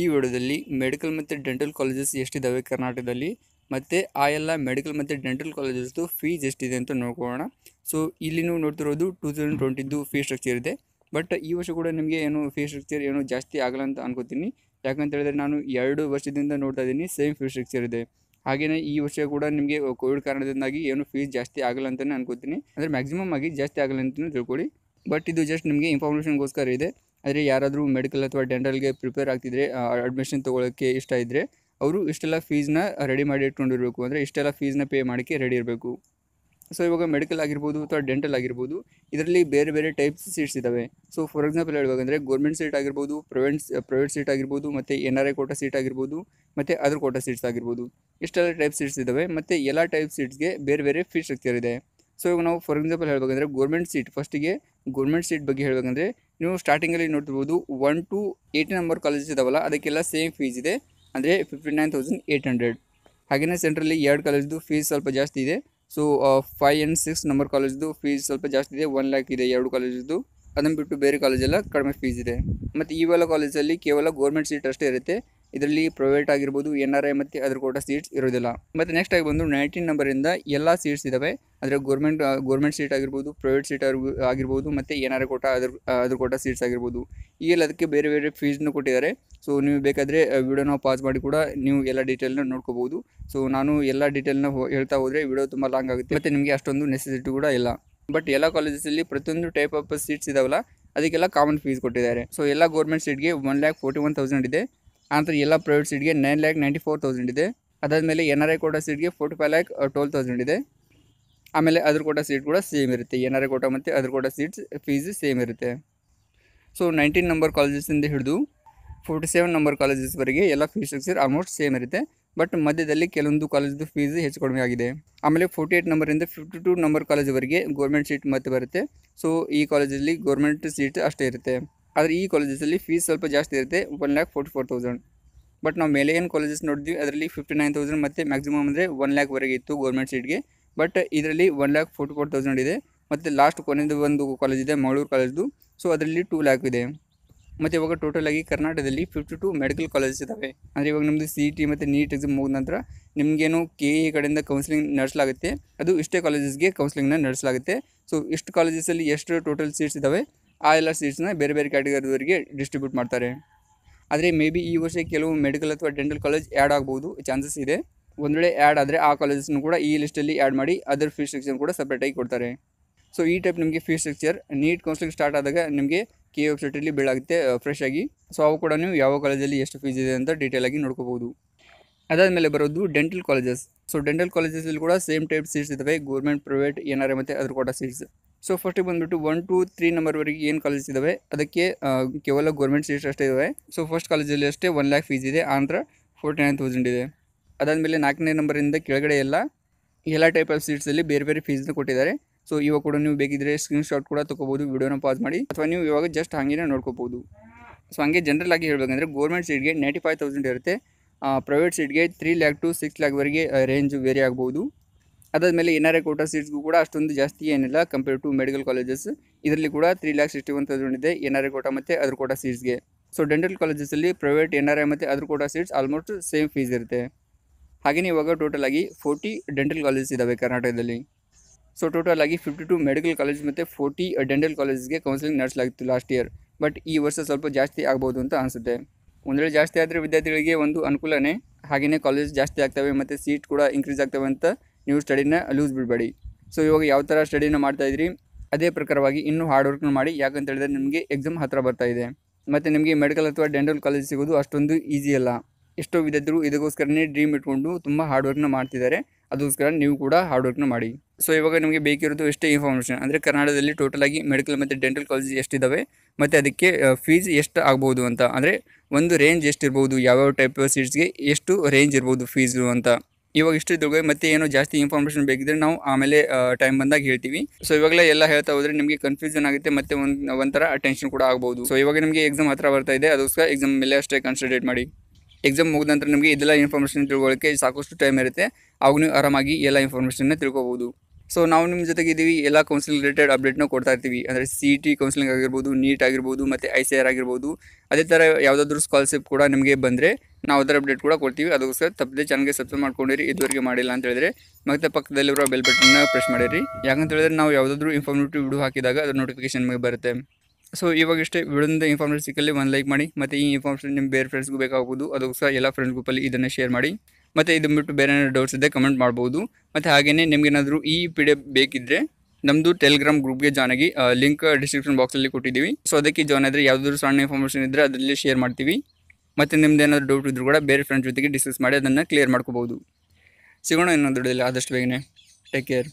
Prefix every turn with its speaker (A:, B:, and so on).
A: ಈ ವಿಡಿಯೋದಲ್ಲಿ ಮೆಡಿಕಲ್ ಮತ್ತು ಡೆಂಟಲ್ ಕಾಲೇಜಸ್ ಎಷ್ಟಿದ್ದಾವೆ ಕರ್ನಾಟಕದಲ್ಲಿ ಮತ್ತು ಆ ಎಲ್ಲ ಮೆಡಿಕಲ್ ಮತ್ತು ಡೆಂಟಲ್ ಕಾಲೇಜಸ್ದು ಫೀಸ್ ಎಷ್ಟಿದೆ ಅಂತ ನೋಡ್ಕೊಳ್ಳೋಣ ಸೊ ಇಲ್ಲಿ ನೀವು ನೋಡ್ತಿರೋದು ಟೂ ತೌಸಂಡ್ ಟ್ವೆಂಟಿದ್ದು ಫೀ ಸ್ಟ್ರಕ್ಚರ್ ಇದೆ ಬಟ್ ಈ ವರ್ಷ ಕೂಡ ನಿಮಗೆ ಏನು ಫೀ ಸ್ಟ್ರಕ್ಚರ್ ಏನು ಜಾಸ್ತಿ ಆಗಲ್ಲ ಅಂತ ಅನ್ಕೋತೀನಿ ಯಾಕಂತ ಹೇಳಿದ್ರೆ ನಾನು ಎರಡು ವರ್ಷದಿಂದ ನೋಡ್ತಾ ಇದ್ದೀನಿ ಸೇಮ್ ಫೀ ಸ್ಟ್ರಕ್ಚರ್ ಇದೆ ಹಾಗೆಯೇ ಈ ವರ್ಷ ಕೂಡ ನಿಮಗೆ ಕೋವಿಡ್ ಕಾರಣದಿಂದಾಗಿ ಏನು ಫೀಸ್ ಜಾಸ್ತಿ ಆಗಲ್ಲ ಅಂತಲೇ ಅನ್ಕೋತೀನಿ ಅಂದರೆ ಮ್ಯಾಕ್ಸಿಮಮ್ ಆಗಿ ಜಾಸ್ತಿ ಆಗಲ್ಲ ಅಂತಲೇ ತಿಳ್ಕೊಳ್ಳಿ ಬಟ್ ಇದು ಜಸ್ಟ್ ನಿಮಗೆ ಇನ್ಫಾರ್ಮೇಷನ್ಗೋಸ್ಕರ ಇದೆ ಆದರೆ ಯಾರಾದರೂ ಮೆಡಿಕಲ್ ಅಥವಾ ಡೆಂಟಲ್ಗೆ ಪ್ರಿಪೇರ್ ಆಗ್ತಿದ್ರೆ ಅಡ್ಮಿಷನ್ ತೊಗೊಳಕ್ಕೆ ಇಷ್ಟ ಇದ್ದರೆ ಅವರು ಇಷ್ಟೆಲ್ಲ ಫೀಸ್ನ ರೆಡಿ ಮಾಡಿ ಇಟ್ಕೊಂಡಿರಬೇಕು ಅಂದರೆ ಇಷ್ಟೆಲ್ಲ ಫೀಸ್ನ ಪೇ ಮಾಡೋಕ್ಕೆ ರೆಡಿ ಇರಬೇಕು ಸೊ ಇವಾಗ ಮೆಡಿಕಲ್ ಆಗಿರ್ಬೋದು ಅಥವಾ ಡೆಂಟಲ್ ಆಗಿರ್ಬೋದು ಇದರಲ್ಲಿ ಬೇರೆ ಬೇರೆ ಟೈಪ್ಸ್ ಸೀಟ್ಸ್ ಇದ್ದಾವೆ ಸೊ ಫಾರ್ ಎಕ್ಸಾಂಪಲ್ ಹೇಳುವಾಗಂದರೆ ಗೌರ್ಮೆಂಟ್ ಸೀಟ್ ಆಗಿರ್ಬೋದು ಪ್ರೈವೇಟ್ ಪ್ರೈವೇಟ್ ಸೀಟ್ ಆಗಿರ್ಬೋದು ಮತ್ತು N R I quota seat ಆಗಿರ್ಬೋದು ಮತ್ತು ಅದರ್ ಕೋಟಾ ಸೀಟ್ಸ್ ಆಗಿರ್ಬೋದು ಇಷ್ಟೆಲ್ಲ ಟೈಪ್ ಸೀಟ್ಸ್ ಇದ್ದಾವೆ ಮತ್ತು ಎಲ್ಲ ಟೈಪ್ ಸೀಟ್ಸ್ಗೆ ಬೇರೆ ಬೇರೆ ಫೀಸ್ ಸ್ಟ್ರಕ್ಚರ್ ಇದೆ ಸೊ ಇವಾಗ ನಾವು ಫಾರ್ ಎಕ್ಸಾಂಪಲ್ ಹೇಳಬೇಕಂದ್ರೆ ಗೌರ್ಮೆಂಟ್ ಸೀಟ್ ಫಸ್ಟಿಗೆ ಗೋರ್ಮೆಂಟ್ ಸೀಟ್ ಬಗ್ಗೆ ಹೇಳಬೇಕಂದ್ರೆ ನೀವು ಸ್ಟಾರ್ಟಿಂಗಲ್ಲಿ ನೋಡ್ತಿರ್ಬೋದು one to eight number colleges ಇದಾವಲ್ಲ ಅದಕ್ಕೆಲ್ಲ ಸೇಮ್ ಫೀಸ್ ಇದೆ ಅಂದರೆ fifty nine thousand eight hundred ಹಾಗೆಯೇ ಸೆಂಟ್ರಲ್ಲಿ ಎರಡು ಕಾಲೇಜ್ದು ಫೀಸ್ ಸ್ವಲ್ಪ ಜಾಸ್ತಿ ಇದೆ so five and six number ಕಾಲೇಜ್ದು ಫೀಸ್ ಸ್ವಲ್ಪ ಜಾಸ್ತಿ ಇದೆ ಒನ್ ಲ್ಯಾಕ್ ಇದೆ ಎರಡು ಕಾಲೇಜ್ದು ಅದನ್ನು ಬಿಟ್ಟು ಬೇರೆ ಕಾಲೇಜೆಲ್ಲ ಕಡಿಮೆ ಫೀಸ್ ಇದೆ ಮತ್ತು ಇವೆಲ್ಲ ಕಾಲೇಜಲ್ಲಿ ಕೇವಲ ಗೌರ್ಮೆಂಟ್ ಸೀಟ್ ಅಷ್ಟೇ ಇರುತ್ತೆ ಇದರಲ್ಲಿ ಪ್ರೈವೇಟ್ ಆಗಿರ್ಬೋದು ಎನ್ ಆರ್ ಐ ಮತ್ತು ಅದ್ರ ಕೋಟ ಸೀಟ್ಸ್ ಇರೋದಿಲ್ಲ ಮತ್ತು ನೆಕ್ಸ್ಟ್ ಆಗಿ ಬಂದು ನೈನ್ಟೀನ್ ನಂಬರಿಂದ ಎಲ್ಲ ಸೀಟ್ಸ್ ಇದ್ದಾವೆ ಅಂದರೆ ಗೌರ್ಮೆಂಟ್ ಗೌರ್ಮೆಂಟ್ ಸೀಟ್ ಆಗಿರ್ಬೋದು ಪ್ರೈವೇಟ್ ಸೀಟ್ ಆಗಿರ್ಬೋದು ಮತ್ತು ಎನ್ ಆರ್ ಐ ಕೋಟ ಅದ್ರ ಅದ್ರ ಕೋಟ ಸೀಟ್ಸ್ ಆಗಿರ್ಬೋದು ಈಗೆಲ್ಲ ಅದಕ್ಕೆ ಬೇರೆ ಬೇರೆ ಫೀಸ್ನು ಕೊಟ್ಟಿದ್ದಾರೆ ಸೊ ನೀವು ಬೇಕಾದರೆ ವಿಡಿಯೋನ ಪಾಸ್ ಮಾಡಿ ಕೂಡ ನೀವು ಎಲ್ಲ ಡೀಟೇಲ್ನ ನೋಡ್ಕೋಬೋದು ಸೊ ನಾನು ಎಲ್ಲ ಡೀಟೇಲ್ನ ಹೇಳ್ತಾ ಹೋದರೆ ವಿಡಿಯೋ ತುಂಬ ಲಾಂಗ್ ಆಗುತ್ತೆ ಮತ್ತು ನಿಮಗೆ ಅಷ್ಟೊಂದು ನೆಸೆಸಿಟಿ ಕೂಡ ಇಲ್ಲ ಬಟ್ ಎಲ್ಲ ಕಾಲೇಜಸಲ್ಲಿ ಪ್ರತಿಯೊಂದು ಟೈಪ್ ಆಫ್ ಸೀಟ್ಸ್ ಇದಾವಲ್ಲ ಅದಕ್ಕೆಲ್ಲ ಕಾಮನ್ ಫೀಸ್ ಕೊಟ್ಟಿದ್ದಾರೆ ಸೊ ಎಲ್ಲ ಗೌರ್ಮೆಂಟ್ ಸೀಟ್ಗೆ one lakh forty one thousand ಇದೆ ಆನಂತರ ಎಲ್ಲ ಪ್ರೈವೇಟ್ ಸೀಟ್ಗೆ nine lakh ninety four thousand ಇದೆ ಅದಾದಮೇಲೆ ಎನ್ ಆರ್ ಐ ಕೋಟಾ ಸೀಟ್ಗೆ forty five lakh twelve thousand ಇದೆ ಆಮೇಲೆ ಅದ್ರ ಕೋಟಾ ಸೀಟ್ ಕೂಡ ಸೇಮ್ ಇರುತ್ತೆ ಎನ್ ಆರ್ ಐ ಕೋಟಾ ಮತ್ತು ಅದ್ರ ಕೋಟಾ ಸೀಟ್ಸ್ ಫೀಸ್ ಸೇಮ್ ಇರುತ್ತೆ ಸೊ ನೈನ್ಟೀನ್ ನಂಬರ್ ಕಾಲೇಜಸ್ಸಿಂದ ಹಿಡಿದು ಫೋರ್ಟಿ ಸೆವೆನ್ ನಂಬರ್ ಕಾಲೇಜಸ್ವರೆಗೆ ಎಲ್ಲ ಫೀಸ್ ಸ್ಟ್ರಕ್ಚರ್ ಆಲ್ಮೋಸ್ಟ್ ಸೇಮ್ ಇರುತ್ತೆ ಬಟ್ ಮಧ್ಯದಲ್ಲಿ ಕೆಲವೊಂದು ಕಾಲೇಜ್ದು ಫೀಸ್ ಹೆಚ್ಚು ಕಡಿಮೆ ಆಗಿದೆ ಆಮೇಲೆ ಫೋರ್ಟಿ ಏಟ್ ನಂಬರಿಂದ ಫಿಫ್ಟಿ ಟು ನಂಬರ್ ಕಾಲೇಜ್ವರೆಗೆ ಗೌರ್ಮೆಂಟ್ ಸೀಟ್ ಮತ್ತೆ ಬರುತ್ತೆ ಸೊ ಈ ಕಾಲೇಜಲ್ಲಿ ಗೌರ್ಮೆಂಟ್ ಸೀಟ್ ಅಷ್ಟೇ ಇರುತ್ತೆ ಆದರೆ ಈ ಕಾಲೇಜಸಲ್ಲಿ ಫೀಸ್ ಸ್ವಲ್ಪ ಜಾಸ್ತಿ ಇರುತ್ತೆ one lakh forty four thousand but ನಾವು ಮೇಲೆ ಏನು ಕಾಲೇಜಸ್ ನೋಡಿದ್ವಿ ಅದರಲ್ಲಿ ಫಿಫ್ಟಿ ನೈನ್ ತೌಸಂಡ್ ಮತ್ತು ಮ್ಯಾಕ್ಸಿಮಮ್ ಅಂದರೆ ಒನ್ ಲ್ಯಾಕ್ವರೆಗೆ ಇತ್ತು ಗೌರ್ಮೆಂಟ್ ಸೀಟ್ಗೆ ಬಟ್ ಇದರಲ್ಲಿ one lakh forty four thousand ಇದೆ ಮತ್ತು ಲಾಸ್ಟ್ ಕೊನೆಯದು ಒಂದು ಕಾಲೇಜ್ ಇದೆ ಮಂಗಳೂರು ಕಾಲೇಜ್ದು ಸೊ ಅದರಲ್ಲಿ ಟೂ ಲ್ಯಾಕ್ ಇದೆ ಮತ್ತು ಇವಾಗ ಟೋಟಲ್ ಆಗಿ ಕರ್ನಾಟಕದಲ್ಲಿ ಫಿಫ್ಟಿ ಟು ಮೆಡಿಕಲ್ ಕಾಲೇಜಸ್ ಇದ್ದಾವೆ ಅಂದರೆ ಇವಾಗ ನಿಮ್ಮದು ಸಿ ಟಿ e ಮತ್ತು ನೀಟ್ ಎಕ್ಸಾಮ್ ಮುಗಿದ ನಂತರ ನಿಮಗೇನು ಕೆ ಎ e ಕಡೆಯಿಂದ ಕೌನ್ಸಿಲಿಂಗ್ ನಡೆಸಲಾಗುತ್ತೆ ಅದು ಇಷ್ಟೇ ಕಾಲೇಜಸ್ಗೆ ಕೌನ್ಸಿಲಿಂಗ್ನ ನಡೆಸಲಾಗುತ್ತೆ ಸೊ ಇಷ್ಟು ಕಾಲೇಜಸಲ್ಲಿ ಎಷ್ಟು ಟೋಟಲ್ ಸೀಟ್ಸ್ ಇದ್ದಾವೆ ಆ ಎಲ್ಲ ಸೀಟ್ಸ್ನ ಬೇರೆ ಬೇರೆ ಕ್ಯಾಟಗರಿದವರಿಗೆ ಡಿಸ್ಟ್ರಿಬ್ಯೂಟ್ ಮಾಡ್ತಾರೆ ಆದರೆ ಮೇ ಬಿ ಈ ವರ್ಷ ಕೆಲವು ಮೆಡಿಕಲ್ ಅಥವಾ ಡೆಂಟಲ್ ಕಾಲೇಜ್ ಆ್ಯಡ್ ಆಗ್ಬೋದು ಚಾನ್ಸಸ್ ಇದೆ ಒಂದು ವೇಳೆ ಆ್ಯಡ್ ಆದರೆ ಆ ಕಾಲೇಜಸ್ನು ಕೂಡ ಈ ಲಿಸ್ಟಲ್ಲಿ ಆ್ಯಡ್ ಮಾಡಿ ಅದರ್ ಫೀಸ್ ಸ್ಟ್ರಕ್ಚರ್ ಕೂಡ ಸಪ್ರೇಟಾಗಿ ಕೊಡ್ತಾರೆ ಸೊ ಈ ಟೈಪ್ ನಿಮಗೆ fees structure NEET counselling start ಆದಾಗ ನಿಮಗೆ ಕೆ ವೆಬ್ಸೈಟಲ್ಲಿ ಬೀಳಾಗುತ್ತೆ ಫ್ರೆಶ್ ಆಗಿ ಸೊ ಅವು ಕೂಡ ನೀವು ಯಾವ ಕಾಲೇಜಲ್ಲಿ ಎಷ್ಟು ಫೀಸ್ ಇದೆ ಅಂತ ಡೀಟೇಲಾಗಿ ನೋಡ್ಕೋಬೋದು ಮೇಲೆ ಬರೋದು ಡೆಂಟಲ್ ಕಾಲೇಜಸ್ ಸೊ ಡೆಂಟಲ್ ಕಾಲೇಜಸಲ್ಲಿ ಕೂಡ ಸೇಮ್ ಟೈಪ್ ಸೀಟ್ಸ್ ಇದ್ದಾವೆ ಗೌರ್ಮೆಂಟ್ ಪ್ರೈವೇಟ್ ಏನಾರ ಮತ್ತು ಅದ್ರ ಕೋಟ ಸೀಟ್ಸ್ ಸೊ ಫಸ್ಟಿಗೆ ಬಂದುಬಿಟ್ಟು ಒನ್ ಟು ತ್ರೀ ನಂಬರ್ವರೆಗೆ ಏನು ಕಾಲೇಜ್ ಇದ್ದಾವೆ ಅದಕ್ಕೆ ಕೇವಲ ಗೌರ್ಮೆಂಟ್ ಸೀಟ್ಸ್ ಅಷ್ಟೇ ಇದಾವೆ ಸೊ ಫಸ್ಟ್ ಕಾಲೇಜಲ್ಲಿ ಅಷ್ಟೇ ಒನ್ ಲ್ಯಾಕ್ ಫೀಸ್ ಇದೆ ಆಂಧ್ರ ಫೋರ್ಟಿ ನೈನ್ ತೌಸಂಡ್ ಇದೆ ಅದಾದಮೇಲೆ ನಾಲ್ಕನೇ ನಂಬರಿಂದ ಕೆಳಗಡೆ ಎಲ್ಲ ಎಲ್ಲ ಟೈಪ್ ಆಫ್ ಸೀಟ್ಸಲ್ಲಿ ಬೇರೆ ಬೇರೆ ಫೀಸ್ನ ಕೊಟ್ಟಿದ್ದಾರೆ ಸೊ ಇವಾಗ ಕೂಡ ನೀವು ಬೇಕಿದ್ರೆ ಶಾಟ್ ಕೂಡ ತೊಗೋಬೋದು ವಿಡಿಯೋನ ಪಾಸ್ ಮಾಡಿ ಅಥವಾ ನೀವು ಇವಾಗ ಜಸ್ಟ್ ಹಾಗೇನೆ ನೋಡ್ಕೋಬೋದು ಸೊ ಹಂಗೆ ಜನರಲ್ ಆಗಿ ಹೇಳಬೇಕಂದ್ರೆ ಗೌರ್ಮೆಂಟ್ ಸೀಟ್ಗೆ ನೈಂಟಿ ಫೈವ್ ತೌಸಂಡ್ ಇರುತ್ತೆ ಪ್ರೈವೇಟ್ ಸೀಟ್ಗೆ ತ್ರೀ ಲ್ಯಾಕ್ ಟು ಸಿಕ್ಸ್ ಲ್ಯಾಕ್ವರೆಗೆ ರೇಂಜ್ ವೇರಿ ಆಗ್ಬೋದು ಅದಾದಮೇಲೆ ಎನ್ ಆರ್ ಐ ಕೋಟಾ ಸೀಟ್ಸ್ಗೂ ಕೂಡ ಅಷ್ಟೊಂದು ಜಾಸ್ತಿ ಏನಿಲ್ಲ ಕಂಪೇರ್ ಟು ಮೆಡಿಕಲ್ ಕಾಲೇಜಸ್ ಇದರಲ್ಲಿ ಕೂಡ three lakh sixty one thousand ಇದೆ ಎನ್ ಆರ್ ಐ ಕೋಟಾ ಮತ್ತು ಅದ್ರ ಕೋಟಾ ಸೀಟ್ಸ್ಗೆ ಸೊ ಡೆಂಟಲ್ ಕಾಲೇಜಸಲ್ಲಿ ಪ್ರೈವೇಟ್ ಎನ್ ಆರ್ ಐ ಮತ್ತು ಅದ್ರ quota seats almost same fees ಇರುತ್ತೆ ಹಾಗೆಯೇ ಇವಾಗ ಟೋಟಲ್ ಆಗಿ ಫೋರ್ಟಿ ಡೆಂಟಲ್ ಕಾಲೇಜಸ್ ಇದ್ದಾವೆ ಕರ್ನಾಟಕದಲ್ಲಿ ಸೊ ಟೋಟಲ್ ಆಗಿ ಫಿಫ್ಟಿ ಟು ಮೆಡಿಕಲ್ ಕಾಲೇಜ್ ಮತ್ತು ಫೋರ್ಟಿ ಡೆಂಟಲ್ ಕಾಲೇಜಸ್ಗೆ ಕೌನ್ಸಿಲಿಂಗ್ ನಡೆಸಲಾಗಿತ್ತು ಲಾಸ್ಟ್ ಇಯರ್ ಬಟ್ ಈ ವರ್ಷ ಸ್ವಲ್ಪ ಜಾಸ್ತಿ ಆಗ್ಬೋದು ಅಂತ ಅನಿಸುತ್ತೆ ಒಂದು ಜಾಸ್ತಿ ಆದರೆ ವಿದ್ಯಾರ್ಥಿಗಳಿಗೆ ಒಂದು ಅನುಕೂಲನೇ ಹಾಗೆಯೇ ಕಾಲೇಜ್ ಜಾಸ್ತಿ ಆಗ್ತವೆ ಮತ್ತು ಸೀಟ್ ಕೂಡ ಇನ್ಕ್ರೀಸ್ ಆಗ್ತವೆ ಅಂತ ನೀವು ಸ್ಟಡಿನ ಲೂಸ್ ಬಿಡಬೇಡಿ ಸೊ ಇವಾಗ ಯಾವ ಥರ ಸ್ಟಡಿನ ಮಾಡ್ತಾಯಿದ್ರಿ ಅದೇ ಪ್ರಕಾರವಾಗಿ ಇನ್ನೂ ಹಾರ್ಡ್ ವರ್ಕ್ನ ಮಾಡಿ ಯಾಕಂತ ಹೇಳಿದ್ರೆ ನಿಮಗೆ ಎಕ್ಸಾಮ್ ಹತ್ತಿರ ಬರ್ತಾ ಇದೆ ಮತ್ತು ನಿಮಗೆ ಮೆಡಿಕಲ್ ಅಥವಾ ಡೆಂಟಲ್ ಕಾಲೇಜ್ ಸಿಗೋದು ಅಷ್ಟೊಂದು ಈಸಿ ಅಲ್ಲ ಎಷ್ಟೋ ವಿದ್ಯಾರ್ಥಿಗಳು ಇದಕ್ಕೋಸ್ಕರನೇ ಡ್ರೀಮ್ ಇಟ್ಕೊಂಡು ತುಂಬ ಹಾರ್ಡ್ ವರ್ಕ್ನ ಮಾಡ್ತಿದ್ದಾರೆ ಅದಕ್ಕೋಸ್ಕರ ನೀವು ಕೂಡ ಹಾರ್ಡ್ ವರ್ಕ್ನ ಮಾಡಿ ಸೊ ಇವಾಗ ನಿಮಗೆ ಬೇಕಿರೋದು ಎಷ್ಟೇ ಇನ್ಫಾರ್ಮೇಷನ್ ಅಂದರೆ ಕರ್ನಾಟಕದಲ್ಲಿ ಟೋಟಲಾಗಿ ಮೆಡಿಕಲ್ ಮತ್ತು ಡೆಂಟಲ್ ಕಾಲೇಜ್ ಎಷ್ಟಿದ್ದಾವೆ ಮತ್ತು ಅದಕ್ಕೆ ಫೀಸ್ ಎಷ್ಟು ಆಗ್ಬೋದು ಅಂತ ಅಂದರೆ ಒಂದು ರೇಂಜ್ ಎಷ್ಟಿರ್ಬೋದು ಯಾವ್ಯಾವ ಟೈಪ್ ಸೀಟ್ಸ್ಗೆ ಎಷ್ಟು ರೇಂಜ್ ಇರ್ಬೋದು ಫೀಸು ಅಂತ ಇವಾಗ ಇಷ್ಟು ಇದ್ರೆ ಮತ್ತೆ ಏನೋ ಜಾಸ್ತಿ ಇನ್ಫಾರ್ಮೇಷನ್ ಬೇಕಿದ್ರೆ ನಾವು ಆಮೇಲೆ ಟೈಮ್ ಬಂದಾಗ ಹೇಳ್ತೀವಿ ಸೊ ಇವಾಗಲೇ ಎಲ್ಲ ಹೇಳ್ತಾ ಹೋದ್ರೆ ನಿಮಗೆ ಕನ್ಫ್ಯೂಷನ್ ಆಗುತ್ತೆ ಮತ್ತೆ ಒಂದು ಒಂಥರ ಅಟೆನ್ಷನ್ ಕೂಡ ಆಗ್ಬೋದು ಸೊ ಇವಾಗ ನಿಮಗೆ ಎಕ್ಸಾಮ್ ಹತ್ರ ಬರ್ತಾ ಇದೆ ಅದಕ್ಕೋಸ್ಕರ ಎಕ್ಸಾಮ್ ಮೇಲೆ ಅಷ್ಟೇ ಕಾನ್ಸಂಟ್ರೇಟ್ ಮಾಡಿ ಎಕ್ಸಾಮ್ ಮುಗಿದ ನಂತರ ನಿಮಗೆ ಇದೆಲ್ಲ ಇನ್ಫಾರ್ಮೇಷನ್ ತಿಳ್ಕೊಳ್ಳೋಕೆ ಸಾಕಷ್ಟು ಟೈಮ್ ಇರುತ್ತೆ ಆವಾಗ ನೀವು ಆರಾಮಾಗಿ ಎಲ್ಲ ಇನ್ಫಾರ್ಮೇಷನ್ನ ತಿಳ್ಕೊಬೋದು ಸೊ ನಾವು ನಿಮ್ಮ ಜೊತೆಗೆ ಇದ್ದೀವಿ ಎಲ್ಲ ಕೌನ್ಸಿಲಿಂಗ್ ರಿಲೇಟೆಡ್ ಅಪ್ಡೇಟ್ನ ಕೊಡ್ತಾ ಇರ್ತೀವಿ ಅಂದರೆ ಸಿ ಟಿ ಕೌನ್ಸಿಲಿಂಗ್ ಆಗಿರ್ಬೋದು ನೀಟ್ ಆಗಿರ್ಬೋದು ಮತ್ತು ಐ ಸಿ ಆರ್ ಆಗಿರ್ಬೋದು ಅದೇ ಥರ ಯಾವುದಾದ್ರೂ ಸ್ಕಾಲರ್ಶಿಪ್ ಕೂಡ ನಿಮಗೆ ಬಂದರೆ ನಾವು ಅದರ ಅಪ್ಡೇಟ್ ಕೂಡ ಕೊಡ್ತೀವಿ ಅದಕ್ಕೋಸ್ಕರ ತಪ್ಪದೆ ಚಾನಲ್ಗೆ ಸಬ್ಸ್ಕ್ರೈಬ್ ಮಾಡ್ಕೊಂಡಿರಿ ಇದುವರೆಗೆ ಮಾಡಿಲ್ಲ ಅಂತ ಹೇಳಿದ್ರೆ ಮತ್ತೆ ಪಕ್ಕದಲ್ಲಿರುವ ಬೆಲ್ ಬಟನ್ನ ಪ್ರೆಸ್ ಮಾಡಿರಿ ಯಾಕಂತ ಹೇಳಿದ್ರೆ ನಾವು ಯಾವುದಾದ್ರೂ ಇನ್ಫಾರ್ಮೇಟಿವ್ ವಿಡಿಯೋ ಹಾಕಿದಾಗ ಅದರ ನೋಟಿಫಿಕೇಶನ್ ನಿಮಗೆ ಬರುತ್ತೆ ಸೊ ಇವಾಗಷ್ಟೇ ವಿಡಿಯೋದಿಂದ ಇನ್ಫಾರ್ಮೇಷನ್ ಸಿಕ್ಕಲ್ಲಿ ಒಂದು ಲೈಕ್ ಮಾಡಿ ಮತ್ತು ಈ ಇನ್ಫಾರ್ಮೇಷನ್ ನಿಮ್ಮ ಬೇರೆ ಫ್ರೆಂಡ್ಸ್ಗೂ ಬೇಕಾಗ್ಬೋದು ಅದಕ್ಕೋಸ್ಕರ ಎಲ್ಲ ಫ್ರೆಂಡ್ಸ್ ಗ್ರೂಪಲ್ಲಿ ಇದನ್ನು ಶೇರ್ ಮಾಡಿ ಮತ್ತು ಇದನ್ನು ಬಿಟ್ಟು ಬೇರೆ ಏನಾದರೂ ಡೌಟ್ಸ್ ಇದ್ದರೆ ಕಮೆಂಟ್ ಮಾಡ್ಬೋದು ಮತ್ತು ಹಾಗೆಯೇ ನಿಮಗೇನಾದರೂ ಈ ಪಿ ಡಿ ಬೇಕಿದ್ದರೆ ನಮ್ಮದು ಟೆಲಿಗ್ರಾಮ್ ಗ್ರೂಪ್ಗೆ ಜಾಯ್ನ್ ಆಗಿ ಲಿಂಕ್ ಡಿಸ್ಕ್ರಿಪ್ಷನ್ ಬಾಕ್ಸಲ್ಲಿ ಕೊಟ್ಟಿದ್ದೀವಿ ಸೊ ಅದಕ್ಕೆ ಜಾಯ್ನ್ ಆದರೆ ಯಾವುದಾದ್ರು ಸಣ್ಣ ಇನ್ಫಾರ್ಮೇಷನ್ ಇದ್ದರೆ ಅದರಲ್ಲಿ ಶೇರ್ ಮಾಡ್ತೀವಿ ಮತ್ತು ನಿಮ್ದು ಏನಾದರೂ ಡೌಟ್ ಇದ್ದರೂ ಕೂಡ ಬೇರೆ ಫ್ರೆಂಡ್ ಜೊತೆಗೆ ಡಿಸ್ಕಸ್ ಮಾಡಿ ಅದನ್ನು ಕ್ಲಿಯರ್ ಮಾಡ್ಕೋಬೋದು ಸಿಗೋಣ ಇನ್ನೊಂದು ದುಡಿಯಿಲ್ಲ ಆದಷ್ಟು ಬೇಗನೆ ಟೇಕ್ ಕೇರ್